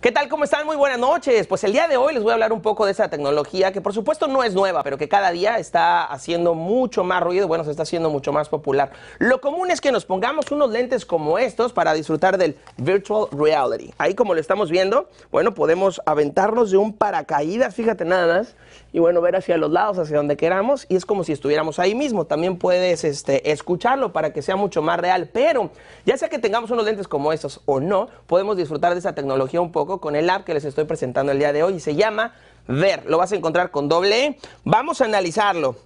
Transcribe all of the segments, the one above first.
¿Qué tal? ¿Cómo están? Muy buenas noches. Pues el día de hoy les voy a hablar un poco de esa tecnología que por supuesto no es nueva, pero que cada día está haciendo mucho más ruido, bueno, se está haciendo mucho más popular. Lo común es que nos pongamos unos lentes como estos para disfrutar del virtual reality. Ahí como lo estamos viendo, bueno, podemos aventarnos de un paracaídas, fíjate nada más, y bueno, ver hacia los lados, hacia donde queramos, y es como si estuviéramos ahí mismo. También puedes este, escucharlo para que sea mucho más real, pero ya sea que tengamos unos lentes como estos o no, podemos disfrutar de esa tecnología un poco con el app que les estoy presentando el día de hoy y se llama Ver. Lo vas a encontrar con doble e. Vamos a analizarlo.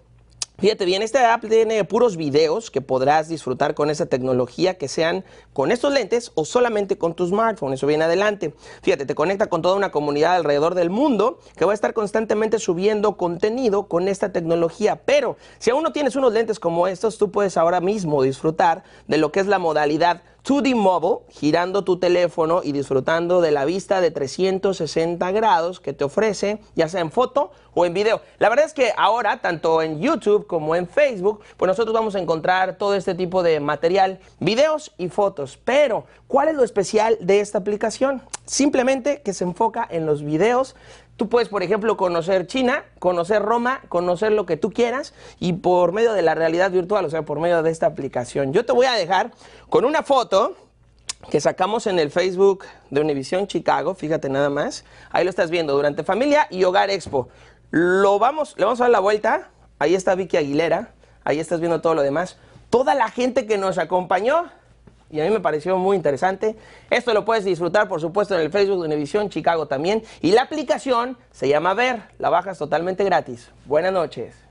Fíjate bien, esta app tiene puros videos que podrás disfrutar con esa tecnología que sean con estos lentes o solamente con tu smartphone, eso viene adelante. Fíjate, te conecta con toda una comunidad alrededor del mundo que va a estar constantemente subiendo contenido con esta tecnología, pero si aún no tienes unos lentes como estos, tú puedes ahora mismo disfrutar de lo que es la modalidad 2D Mobile, girando tu teléfono y disfrutando de la vista de 360 grados que te ofrece, ya sea en foto o en video. La verdad es que ahora, tanto en YouTube como en Facebook, pues nosotros vamos a encontrar todo este tipo de material, videos y fotos. Pero, ¿cuál es lo especial de esta aplicación? Simplemente que se enfoca en los videos Tú puedes, por ejemplo, conocer China, conocer Roma, conocer lo que tú quieras y por medio de la realidad virtual, o sea, por medio de esta aplicación. Yo te voy a dejar con una foto que sacamos en el Facebook de Univisión Chicago, fíjate nada más. Ahí lo estás viendo durante Familia y Hogar Expo. Lo vamos, le vamos a dar la vuelta. Ahí está Vicky Aguilera, ahí estás viendo todo lo demás. Toda la gente que nos acompañó y a mí me pareció muy interesante. Esto lo puedes disfrutar, por supuesto, en el Facebook de Univisión Chicago también. Y la aplicación se llama Ver, la bajas totalmente gratis. Buenas noches.